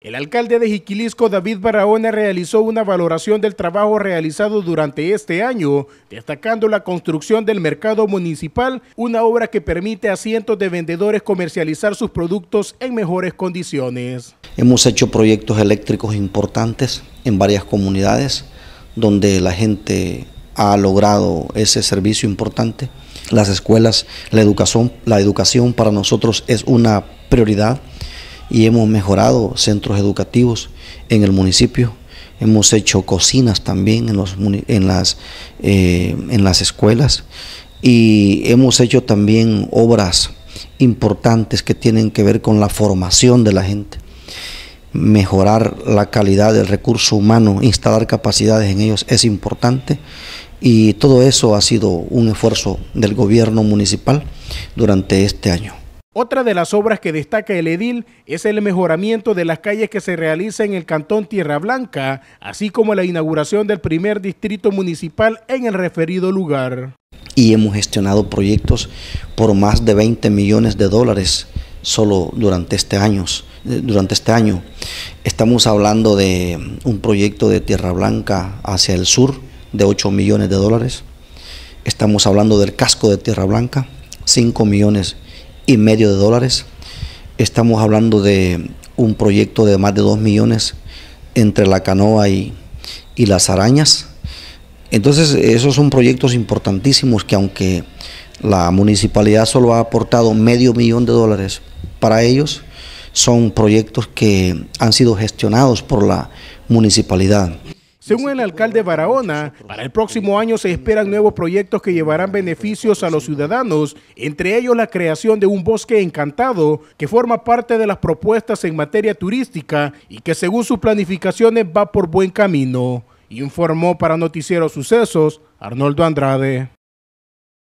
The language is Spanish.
El alcalde de Jiquilisco, David Barahona, realizó una valoración del trabajo realizado durante este año, destacando la construcción del mercado municipal, una obra que permite a cientos de vendedores comercializar sus productos en mejores condiciones. Hemos hecho proyectos eléctricos importantes en varias comunidades donde la gente ha logrado ese servicio importante. Las escuelas, la educación, la educación para nosotros es una prioridad y hemos mejorado centros educativos en el municipio. Hemos hecho cocinas también en, las, eh, en las escuelas y hemos hecho también obras importantes que tienen que ver con la formación de la gente, mejorar la calidad del recurso humano, instalar capacidades en ellos es importante y todo eso ha sido un esfuerzo del gobierno municipal durante este año. Otra de las obras que destaca el edil es el mejoramiento de las calles que se realiza en el cantón Tierra Blanca, así como la inauguración del primer distrito municipal en el referido lugar. Y hemos gestionado proyectos por más de 20 millones de dólares solo durante este año. Durante este año. Estamos hablando de un proyecto de Tierra Blanca hacia el sur de 8 millones de dólares. Estamos hablando del casco de Tierra Blanca, 5 millones de y medio de dólares. Estamos hablando de un proyecto de más de dos millones entre la canoa y, y las arañas. Entonces, esos son proyectos importantísimos que aunque la municipalidad solo ha aportado medio millón de dólares para ellos, son proyectos que han sido gestionados por la municipalidad. Según el alcalde Barahona, para el próximo año se esperan nuevos proyectos que llevarán beneficios a los ciudadanos, entre ellos la creación de un bosque encantado que forma parte de las propuestas en materia turística y que según sus planificaciones va por buen camino. Informó para Noticiero Sucesos Arnoldo Andrade.